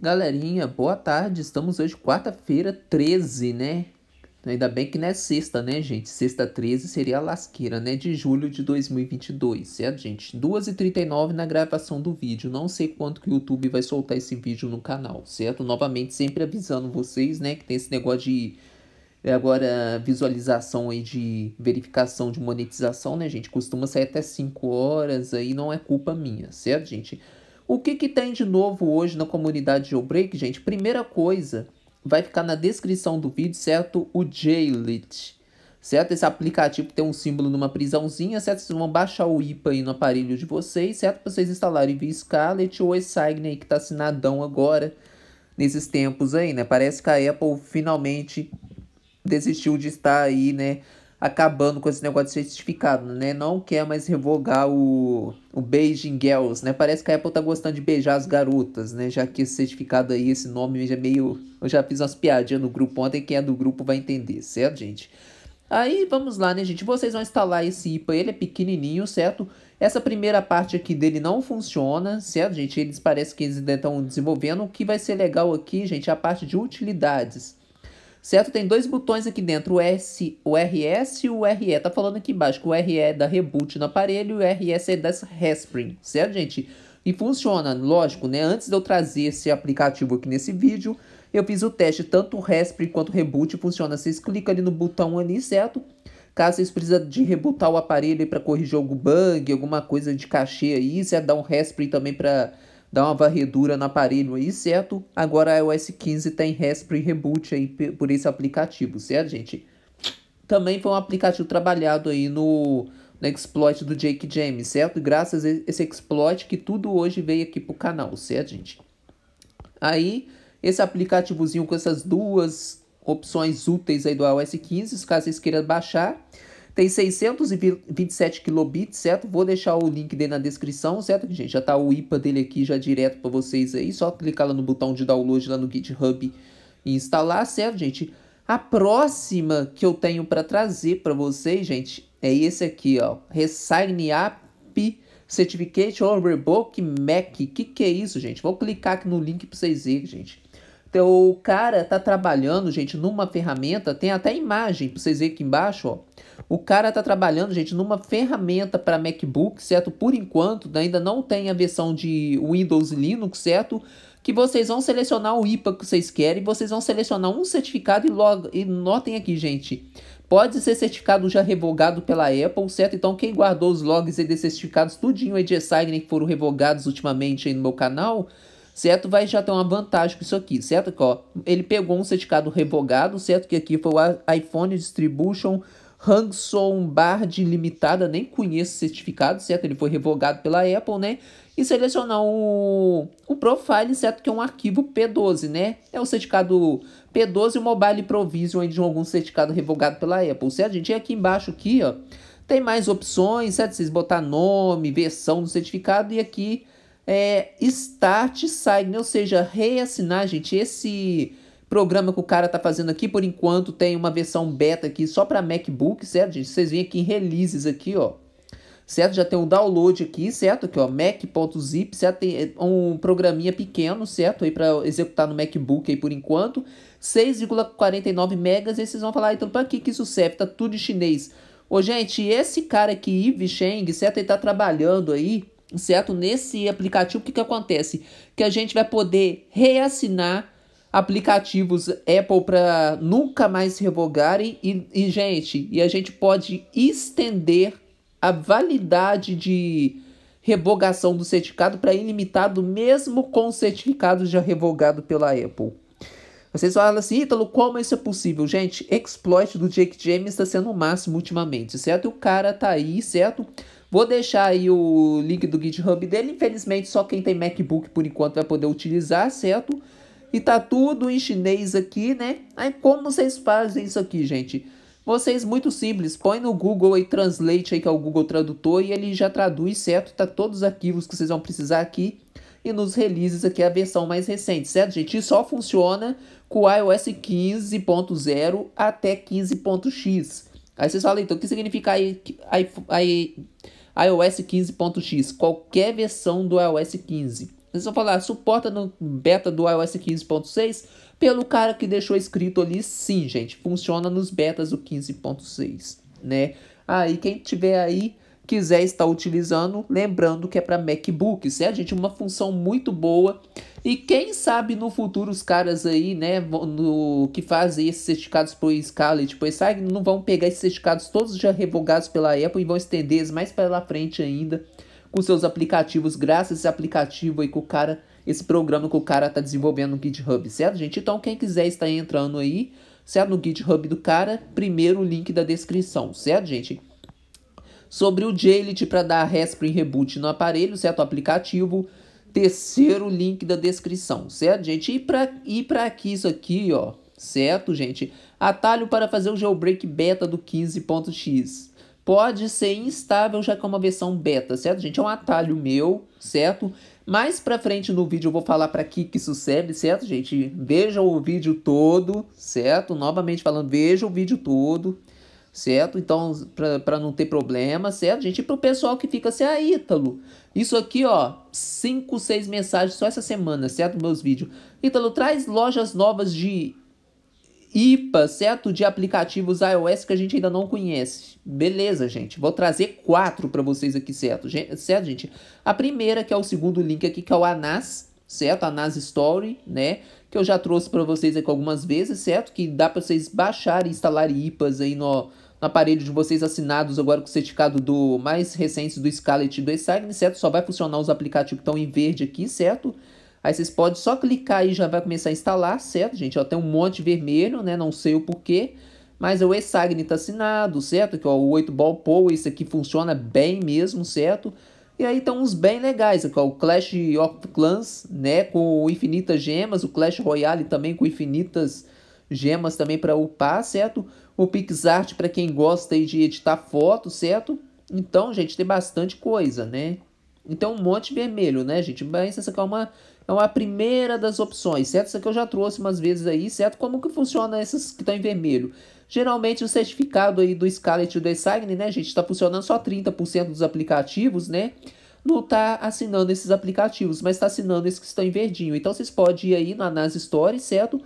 Galerinha, boa tarde. Estamos hoje quarta-feira 13, né? Ainda bem que não é sexta, né, gente? Sexta 13 seria a lasqueira, né? De julho de 2022, certo, é, gente? 2h39 na gravação do vídeo. Não sei quanto que o YouTube vai soltar esse vídeo no canal, certo? Novamente, sempre avisando vocês, né? Que tem esse negócio de... É, agora, visualização aí de verificação de monetização, né, gente? Costuma sair até 5 horas aí, não é culpa minha, certo, gente? O que, que tem de novo hoje na comunidade Jailbreak, gente? Primeira coisa, vai ficar na descrição do vídeo, certo? O Jailit, certo? Esse aplicativo tem um símbolo numa prisãozinha, certo? Vocês vão baixar o IPA aí no aparelho de vocês, certo? Para vocês instalarem via Scarlet ou Esign aí que está assinadão agora, nesses tempos aí, né? Parece que a Apple finalmente desistiu de estar aí, né? acabando com esse negócio de certificado, né? Não quer mais revogar o, o Beijing Girls, né? Parece que a Apple tá gostando de beijar as garotas, né? Já que esse certificado aí, esse nome já é meio... Eu já fiz umas piadinhas no grupo ontem, quem é do grupo vai entender, certo, gente? Aí, vamos lá, né, gente? Vocês vão instalar esse IPA, ele é pequenininho, certo? Essa primeira parte aqui dele não funciona, certo, gente? Eles parecem que eles ainda estão desenvolvendo. O que vai ser legal aqui, gente, é a parte de utilidades certo? Tem dois botões aqui dentro, o, S, o RS e o RE. Tá falando aqui embaixo que o RE é da reboot no aparelho e o RS é das Respring, certo, gente? E funciona, lógico, né? Antes de eu trazer esse aplicativo aqui nesse vídeo, eu fiz o teste, tanto o Respring quanto o reboot funciona. Vocês clicam ali no botão ali, certo? Caso vocês precisem de rebootar o aparelho para corrigir algum bug, alguma coisa de cachê aí, você dá um respring também para dá uma varredura no aparelho aí, certo? Agora a iOS 15 tem Raspberry Reboot aí por esse aplicativo, certo, gente? Também foi um aplicativo trabalhado aí no, no exploit do Jake James, certo? Graças a esse exploit que tudo hoje veio aqui pro canal, certo, gente? Aí, esse aplicativozinho com essas duas opções úteis aí do iOS 15, caso vocês queiram baixar. Tem 627 kilobits, certo? Vou deixar o link dele na descrição, certo, gente? Já tá o IPA dele aqui já direto para vocês aí. Só clicar lá no botão de download lá no GitHub e instalar, certo, gente? A próxima que eu tenho para trazer para vocês, gente, é esse aqui, ó. Resign App Certificate overbook Mac. Que que é isso, gente? Vou clicar aqui no link para vocês verem, gente. Então, o cara tá trabalhando, gente, numa ferramenta, tem até imagem para vocês verem aqui embaixo, ó. O cara tá trabalhando, gente, numa ferramenta para MacBook, certo? Por enquanto, ainda não tem a versão de Windows e Linux, certo? Que vocês vão selecionar o IPA que vocês querem, vocês vão selecionar um certificado e logo e notem aqui, gente. Pode ser certificado já revogado pela Apple, certo? Então, quem guardou os logs e desses certificados, tudinho aí de que foram revogados ultimamente aí no meu canal, certo? Vai já ter uma vantagem com isso aqui, certo? Que, ó, ele pegou um certificado revogado, certo? Que aqui foi o iPhone Distribution Hangson Bard Limitada, nem conheço certificado, certo? Ele foi revogado pela Apple, né? E selecionar o, o Profile, certo? Que é um arquivo P12, né? É o certificado P12 Mobile Provision de algum certificado revogado pela Apple, certo? Gente, e aqui embaixo aqui, ó, tem mais opções, certo? Vocês botar nome, versão do certificado e aqui é, start sign, ou seja, reassinar, gente, esse programa que o cara tá fazendo aqui, por enquanto tem uma versão beta aqui só para MacBook, certo, gente? Vocês vêm aqui em releases aqui, ó. Certo? Já tem um download aqui, certo? Aqui, ó, mac.zip, certo? Tem é, um programinha pequeno, certo? Aí para executar no MacBook aí por enquanto. 6,49 megas, e vocês vão falar, ah, então para que que isso serve? Tá tudo em chinês. Ô, gente, esse cara aqui, Yves Cheng, certo? Ele tá trabalhando aí certo? Nesse aplicativo, o que, que acontece? Que a gente vai poder reassinar aplicativos Apple para nunca mais revogarem e, e, gente, e a gente pode estender a validade de revogação do certificado para ilimitado mesmo com o certificado já revogado pela Apple. Vocês falam assim, Ítalo, como isso é possível? Gente, exploit do Jake James está sendo o máximo ultimamente, certo? E o cara tá aí, certo? Vou deixar aí o link do GitHub dele. Infelizmente, só quem tem MacBook por enquanto vai poder utilizar, certo? E tá tudo em chinês aqui, né? Aí como vocês fazem isso aqui, gente? Vocês, muito simples, põe no Google aí Translate aí, que é o Google Tradutor, e ele já traduz, certo? Tá todos os arquivos que vocês vão precisar aqui. E nos releases aqui é a versão mais recente, certo, gente? E só funciona com o iOS 15.0 até 15.x. Aí vocês falam, então, o que significa aí, aí, aí iOS 15.x, qualquer versão do iOS 15. Vocês vão falar, suporta no beta do iOS 15.6? Pelo cara que deixou escrito ali, sim, gente, funciona nos betas do 15.6, né? Aí ah, quem tiver aí quiser estar utilizando, lembrando que é para MacBooks, certo? Né, gente uma função muito boa. E quem sabe no futuro os caras aí, né, no, que fazem esses certificados por Scarlett, pro sabe? não vão pegar esses certificados todos já revogados pela Apple e vão estender eles mais para frente ainda com seus aplicativos, graças a esse aplicativo aí que o cara, esse programa que o cara tá desenvolvendo no GitHub, certo, gente? Então quem quiser estar entrando aí, certo, no GitHub do cara, primeiro o link da descrição, certo, gente? sobre o JLIT para dar respring reboot no aparelho, certo? O aplicativo, terceiro link da descrição, certo, gente? E para e aqui isso aqui, ó, certo, gente? Atalho para fazer o jailbreak beta do 15.x. Pode ser instável já que é uma versão beta, certo, gente? É um atalho meu, certo? Mais pra frente no vídeo eu vou falar para que que isso serve, certo, gente? Veja o vídeo todo, certo? Novamente falando, veja o vídeo todo certo? Então, para não ter problema, certo? Gente, e pro pessoal que fica assim, ah, Ítalo, isso aqui, ó, 5, 6 mensagens só essa semana, certo? Meus vídeos. Ítalo, traz lojas novas de IPA, certo? De aplicativos iOS que a gente ainda não conhece. Beleza, gente. Vou trazer quatro para vocês aqui, certo? certo, gente? A primeira, que é o segundo link aqui, que é o Anas, certo? Anas Story, né? Que eu já trouxe para vocês aqui algumas vezes, certo? Que dá para vocês baixarem e instalar IPAs aí no na parede de vocês assinados agora com o certificado do mais recente do Scarlet e do Exciting, certo? Só vai funcionar os aplicativos que estão em verde aqui, certo? Aí vocês podem só clicar e já vai começar a instalar, certo, gente? Ó, tem um monte vermelho, né? Não sei o porquê. Mas é o Exagni está assinado, certo? Que o 8 Ball Power, isso aqui funciona bem mesmo, certo? E aí estão uns bem legais, aqui, ó, o Clash of Clans, né? Com infinitas gemas, o Clash Royale também com infinitas gemas também para upar, certo? o PixArt para quem gosta aí de editar foto, certo? Então, gente, tem bastante coisa, né? Então, um monte vermelho, né, gente? Mas essa aqui é uma, é uma primeira das opções, certo? Essa aqui eu já trouxe umas vezes aí, certo? Como que funciona essas que estão em vermelho? Geralmente, o certificado aí do Scarlett e do Design, né, gente? Está funcionando só 30% dos aplicativos, né? Não está assinando esses aplicativos, mas está assinando esses que estão em verdinho. Então, vocês podem ir aí na Nas Stories, certo?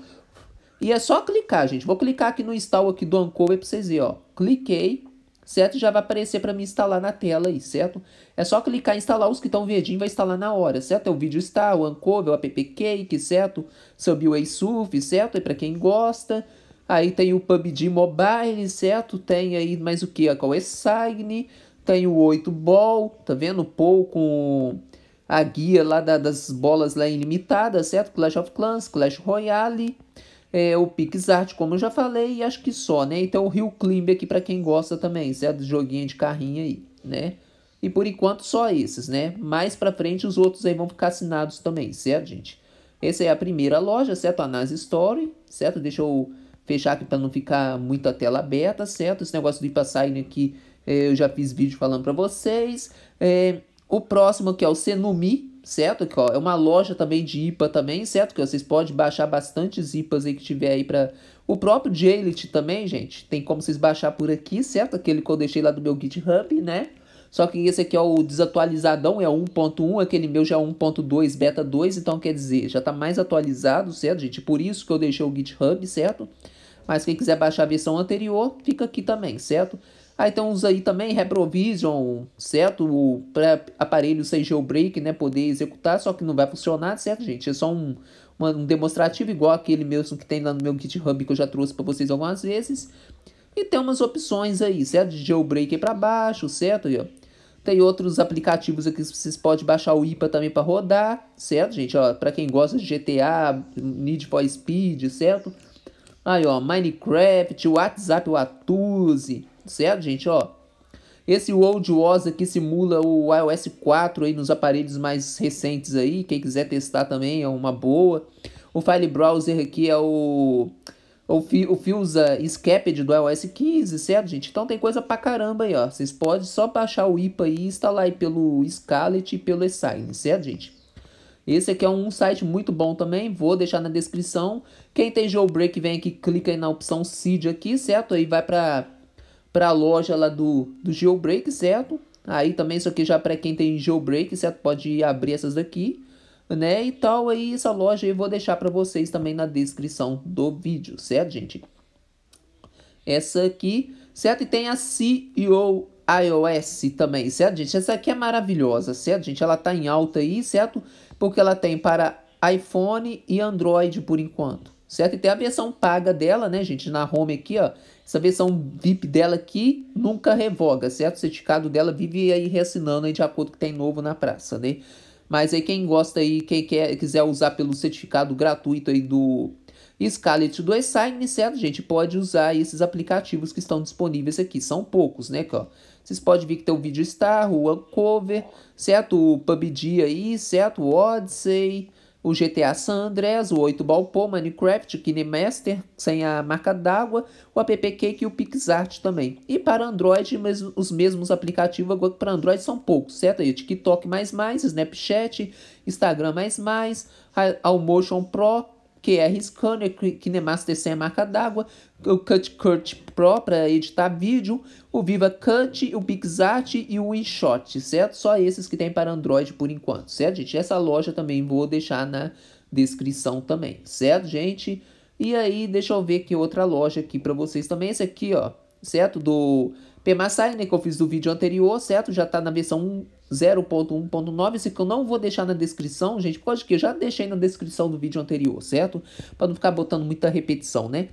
E é só clicar, gente. Vou clicar aqui no install aqui do Ancover para vocês verem, ó. Cliquei, certo? Já vai aparecer para mim instalar na tela aí, certo? É só clicar em instalar os que estão verdinho, vai instalar na hora, certo? É o vídeo está, o Ancover, o app Cake, certo? Subway Surf, certo? É para quem gosta. Aí tem o PUBG Mobile, certo? Tem aí mais o que? Qual é Sign? Tem o 8 Ball, tá vendo? Pouco com a guia lá da, das bolas lá ilimitadas, certo? Clash of Clans, Clash Royale, é, o PixArt, como eu já falei, e acho que só, né? Então o Rio Climb aqui para quem gosta também, certo? É joguinho de carrinho aí, né? E por enquanto só esses, né? Mais para frente os outros aí vão ficar assinados também, certo, gente? Essa é a primeira loja, certo? A Nas Story, certo? Deixa eu fechar aqui para não ficar muito a tela aberta, certo? Esse negócio de ir sign aqui, é, eu já fiz vídeo falando para vocês. É, o próximo que é o Senumi, certo? que ó, é uma loja também de IPA também, certo? Que vocês podem baixar bastante IPAs aí que tiver aí para o próprio Jailit também, gente. Tem como vocês baixar por aqui, certo? Aquele que eu deixei lá do meu GitHub, né? Só que esse aqui é o desatualizadão, é 1.1, aquele meu já é 1.2, beta 2, então quer dizer, já tá mais atualizado, certo, gente? Por isso que eu deixei o GitHub, certo? Mas quem quiser baixar a versão anterior, fica aqui também, certo? Aí ah, tem então uns aí também, Reprovision, certo? O aparelho sem jailbreak, né? Poder executar, só que não vai funcionar, certo, gente? É só um, uma, um demonstrativo, igual aquele mesmo que tem lá no meu GitHub que eu já trouxe para vocês algumas vezes. E tem umas opções aí, certo? De jailbreak para baixo, certo? tem outros aplicativos aqui que vocês podem baixar o IPA também para rodar, certo, gente? Para quem gosta de GTA, Need for Speed, certo? Aí, ó, Minecraft, WhatsApp, o Atuse, Certo, gente? Ó, esse World OS aqui simula o iOS 4 aí nos aparelhos mais recentes aí. Quem quiser testar também é uma boa. O File Browser aqui é o o, Fi, o Fusa Scaped do iOS 15, certo, gente? Então tem coisa pra caramba aí, ó. Vocês podem só baixar o IPA e instalar aí pelo Scarlet e pelo Assign, certo, gente? Esse aqui é um site muito bom também, vou deixar na descrição. Quem tem jailbreak, vem aqui, clica aí na opção seed aqui, certo? Aí vai pra para a loja lá do, do Jailbreak, certo? Aí também isso aqui já para quem tem Jailbreak, certo? Pode abrir essas daqui, né? E tal, aí essa loja eu vou deixar para vocês também na descrição do vídeo, certo, gente? Essa aqui, certo? E tem a CEO iOS também, certo, gente? Essa aqui é maravilhosa, certo, gente? Ela tá em alta aí, certo? Porque ela tem para iPhone e Android por enquanto certo? E tem a versão paga dela, né, gente? Na home aqui, ó. Essa versão VIP dela aqui nunca revoga, certo? O certificado dela vive aí reassinando aí de acordo com o que tem novo na praça, né? Mas aí quem gosta aí, quem quer, quiser usar pelo certificado gratuito aí do Scarlett 2 sign certo, gente? Pode usar esses aplicativos que estão disponíveis aqui. São poucos, né, ó. Vocês podem ver que tem o Video Star, o Uncover, certo? O PUBG aí, certo? O Odyssey, o GTA San Andreas, o 8 Balpô, Minecraft, KineMaster, sem a marca d'água, o app Cake e o PixArt também. E para Android, os mesmos aplicativos para Android são poucos, certo? Aí, TikTok++, Snapchat, Instagram++, Almotion Pro, que é arriscando, é Kinemaster sem a marca d'água, o Cut Cut Pro para editar vídeo, o Viva Cut, o PixArt e o InShot, certo? Só esses que tem para Android por enquanto, certo, gente? Essa loja também vou deixar na descrição também, certo, gente? E aí, deixa eu ver que outra loja aqui para vocês também, esse aqui, ó, certo? Do PMASI, né, que eu fiz do vídeo anterior, certo? Já está na versão 0.1.9, isso que eu não vou deixar na descrição, gente, pode que eu já deixei na descrição do vídeo anterior, certo? Para não ficar botando muita repetição, né?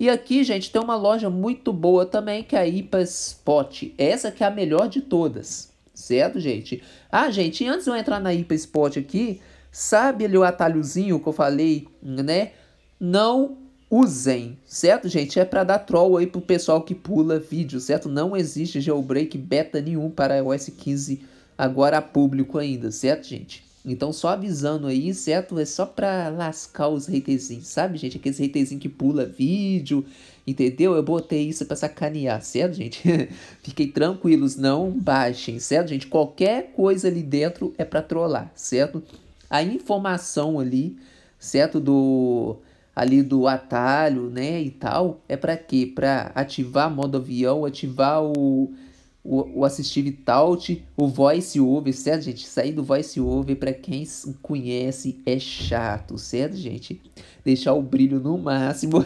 E aqui, gente, tem uma loja muito boa também, que é a IPA Spot. Essa que é a melhor de todas, certo, gente? Ah, gente, antes de eu entrar na IPA Spot aqui, sabe ali o atalhozinho que eu falei, né? Não usem, certo, gente? É para dar troll aí pro pessoal que pula vídeo, certo? Não existe jailbreak beta nenhum para iOS 15 agora público ainda, certo, gente? Então só avisando aí, certo? É só pra lascar os haterzinhos, sabe, gente? Aqueles haterzinhos que pula vídeo, entendeu? Eu botei isso pra sacanear, certo, gente? Fiquem tranquilos, não baixem, certo, gente? Qualquer coisa ali dentro é pra trollar, certo? A informação ali, certo? Do ali do atalho, né, e tal, é para quê? Para ativar modo avião, ativar o o, o assistive touch, o voice over, certo, gente? Sair do voice over para quem conhece é chato, certo, gente? Deixar o brilho no máximo,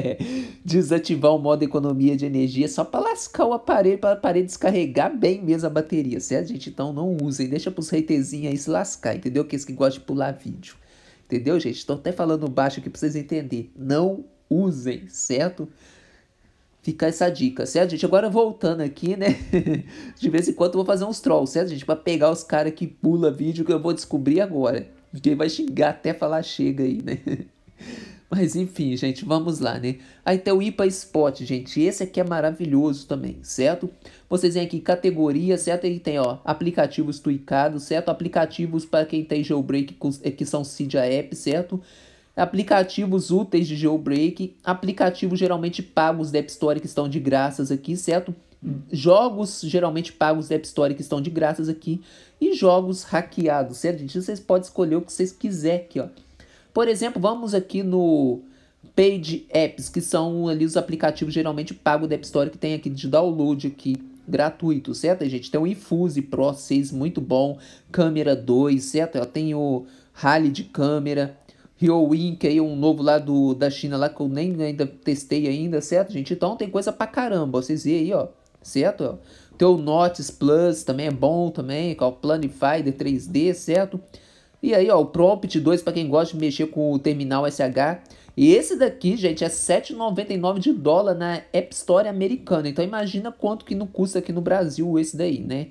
desativar o modo economia de energia só para lascar o aparelho, para o aparelho descarregar bem mesmo a bateria, certo, gente? Então não usem, deixa para os aí se lascar, entendeu? Que eles que gostam de pular vídeo. Entendeu, gente? Estou até falando baixo aqui para vocês entenderem. Não usem, certo? Fica essa dica, certo, gente? Agora voltando aqui, né? De vez em quando eu vou fazer uns trolls, certo, gente? Para pegar os caras que pula vídeo que eu vou descobrir agora. Porque vai xingar até falar chega aí, né? Mas enfim, gente, vamos lá, né? Aí ah, tem o então, IPA Spot, gente. Esse aqui é maravilhoso também, certo? Vocês vêm aqui categoria, certo? Aí tem, ó, aplicativos tweakados, certo? Aplicativos para quem tem jailbreak, eh, que são Cydia App, certo? Aplicativos úteis de jailbreak, aplicativos geralmente pagos da App Store que estão de graças aqui, certo? jogos geralmente pagos da App Store que estão de graças aqui e jogos hackeados, certo? Gente, vocês podem escolher o que vocês quiserem aqui, ó. Por exemplo, vamos aqui no Page Apps, que são ali os aplicativos geralmente pago da App Store que tem aqui de download aqui gratuito, certo? A gente tem o Infuse Pro 6 muito bom, câmera 2, certo? Eu tenho Rally de câmera, Hyowin, que aí é um novo lá do, da China lá que eu nem ainda testei ainda, certo, gente? Então tem coisa pra caramba, vocês vê aí, ó, certo? Tem o Notes Plus também é bom também, com o Planifier 3D, certo? E aí, ó, o Prompt 2 para quem gosta de mexer com o terminal SH. E esse daqui, gente, é 7,99 de dólar na App Store americana. Então imagina quanto que não custa aqui no Brasil esse daí, né?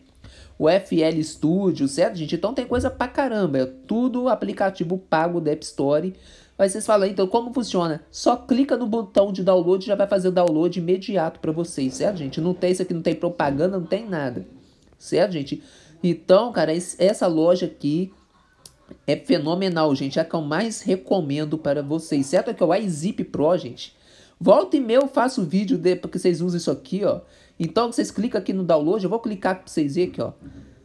O FL Studio, certo, gente? Então tem coisa pra caramba. É tudo aplicativo pago da App Store. Mas vocês falam, então, como funciona? Só clica no botão de download e já vai fazer o download imediato para vocês, certo, gente? Não tem isso aqui, não tem propaganda, não tem nada. Certo, gente? Então, cara, essa loja aqui é fenomenal, gente. É a que eu mais recomendo para vocês. Certo? É que é o iZip Pro, gente. Volta e meia eu faço vídeo de, porque vocês usam isso aqui, ó. Então, vocês clicam aqui no download. Eu vou clicar para vocês verem aqui, ó.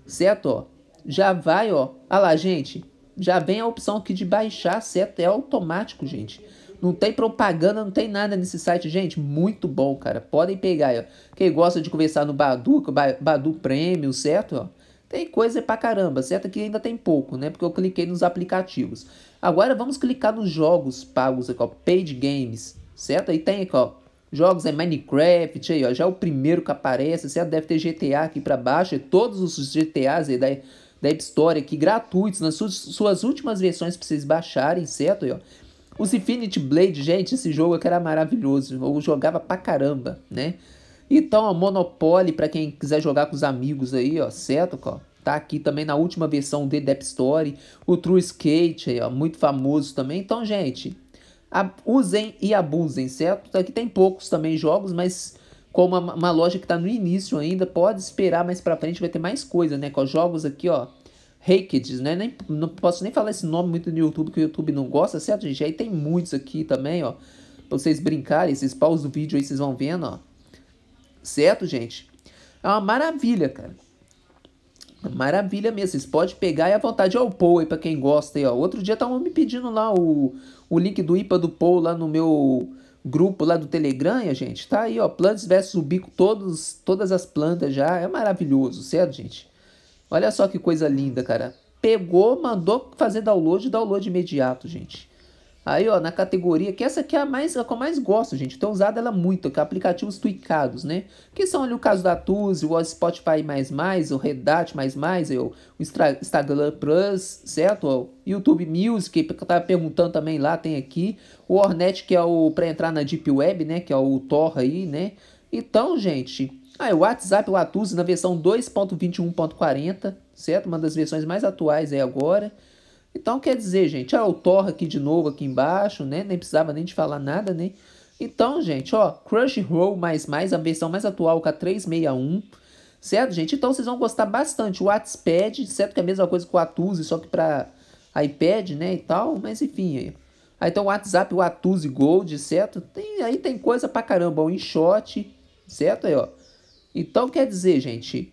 Certo? Ó. Já vai, ó. Olha lá, gente. Já vem a opção aqui de baixar, certo? É automático, gente. Não tem propaganda, não tem nada nesse site, gente. Muito bom, cara. Podem pegar, ó. Quem gosta de conversar no Badu, Badu Premium, certo? Ó. Tem coisa pra caramba, certo que ainda tem pouco, né? Porque eu cliquei nos aplicativos. Agora vamos clicar nos jogos pagos aqui, ó, Page Games, certo? Aí tem aqui, ó, jogos é Minecraft, aí, ó, já é o primeiro que aparece, certo? Deve ter GTA aqui pra baixo, É todos os GTAs aí da, da App Store aqui, gratuitos, nas suas, suas últimas versões pra vocês baixarem, certo? Aí, ó. Os Infinity Blade, gente, esse jogo aqui era maravilhoso, eu jogava pra caramba, né? Então, a Monopoly, para quem quiser jogar com os amigos aí, ó, certo, ó, tá aqui também na última versão de Depp Story, o True Skate, aí, ó, muito famoso também. Então, gente, usem e abusem, certo? Aqui tem poucos também jogos, mas como é uma, loja que está no início ainda, pode esperar mais para frente, vai ter mais coisa, né? Com jogos aqui, ó, Haked, né? Nem, não posso nem falar esse nome muito no YouTube, que o YouTube não gosta, certo, gente? Aí tem muitos aqui também, ó, pra vocês brincarem, esses paus do vídeo aí, vocês vão vendo, ó. Certo, gente? É uma maravilha, cara. Maravilha mesmo. Vocês podem pegar e à vontade. Ó, o Pou aí pra quem gosta aí, ó. Outro dia tava me pedindo lá o, o link do IPA do Paul lá no meu grupo lá do Telegram, gente. Tá aí, ó. Plantas versus o bico, todos, todas as plantas já. É maravilhoso, certo, gente? Olha só que coisa linda, cara. Pegou, mandou fazer download, download imediato, gente. Aí, ó, na categoria, que essa aqui é a, mais, a que eu mais gosto, gente. Tenho usado ela muito, que é aplicativos tweakados, né? Que são ali o caso da Tuzi, o Spotify++, o Redat++, é o Instagram Plus, certo? O YouTube Music, que eu tava perguntando também lá, tem aqui. O Ornet, que é o para entrar na Deep Web, né? Que é o Tor aí, né? Então, gente, aí o WhatsApp, o Atuzi, na versão 2.21.40, certo? Uma das versões mais atuais aí agora. Então, quer dizer, gente, ó, o Thor aqui de novo aqui embaixo, né? Nem precisava nem de falar nada, né? Então, gente, ó, Crush Roll++, a versão mais atual, K361, certo, gente? Então, vocês vão gostar bastante. O Wattpad, certo que é a mesma coisa com o Atuse, só que para iPad, né, e tal, mas enfim, aí. Aí tem o WhatsApp, o Atuse Gold, certo? Tem, aí tem coisa pra caramba, o InShot, certo aí, ó. Então, quer dizer, gente,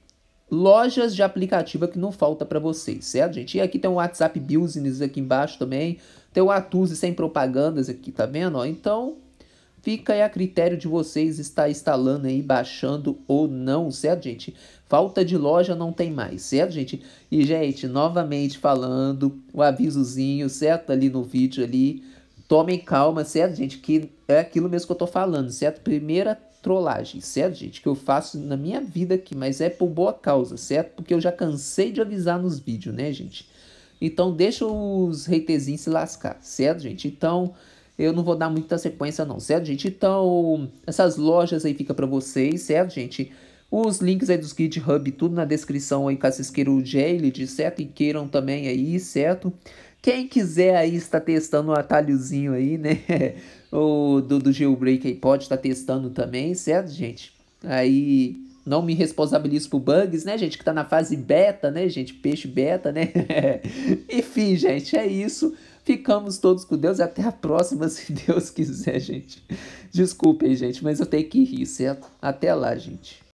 lojas de aplicativo é que não falta para vocês, certo, gente? E aqui tem o um WhatsApp Business aqui embaixo também, tem o um Atuse sem propagandas aqui, tá vendo? Ó, então, fica aí a critério de vocês estar instalando aí, baixando ou não, certo, gente? Falta de loja não tem mais, certo, gente? E, gente, novamente falando, o avisozinho, certo, ali no vídeo ali, tomem calma, certo, gente? Que é aquilo mesmo que eu tô falando, certo? Primeira trollagem, certo, gente? Que eu faço na minha vida aqui, mas é por boa causa, certo? Porque eu já cansei de avisar nos vídeos, né, gente? Então deixa os haterzinhos se lascar, certo, gente? Então eu não vou dar muita sequência não, certo, gente? Então essas lojas aí fica para vocês, certo, gente? Os links aí dos GitHub, tudo na descrição aí, caso vocês queiram o Jailed, certo? E queiram também aí, certo? Quem quiser aí está testando um atalhozinho aí, né? o do, do jailbreak aí pode estar testando também, certo, gente? Aí não me responsabilizo por bugs, né, gente? Que tá na fase beta, né, gente? Peixe beta, né? Enfim, gente, é isso. Ficamos todos com Deus e até a próxima, se Deus quiser, gente. Desculpem, gente, mas eu tenho que rir, certo? Até lá, gente.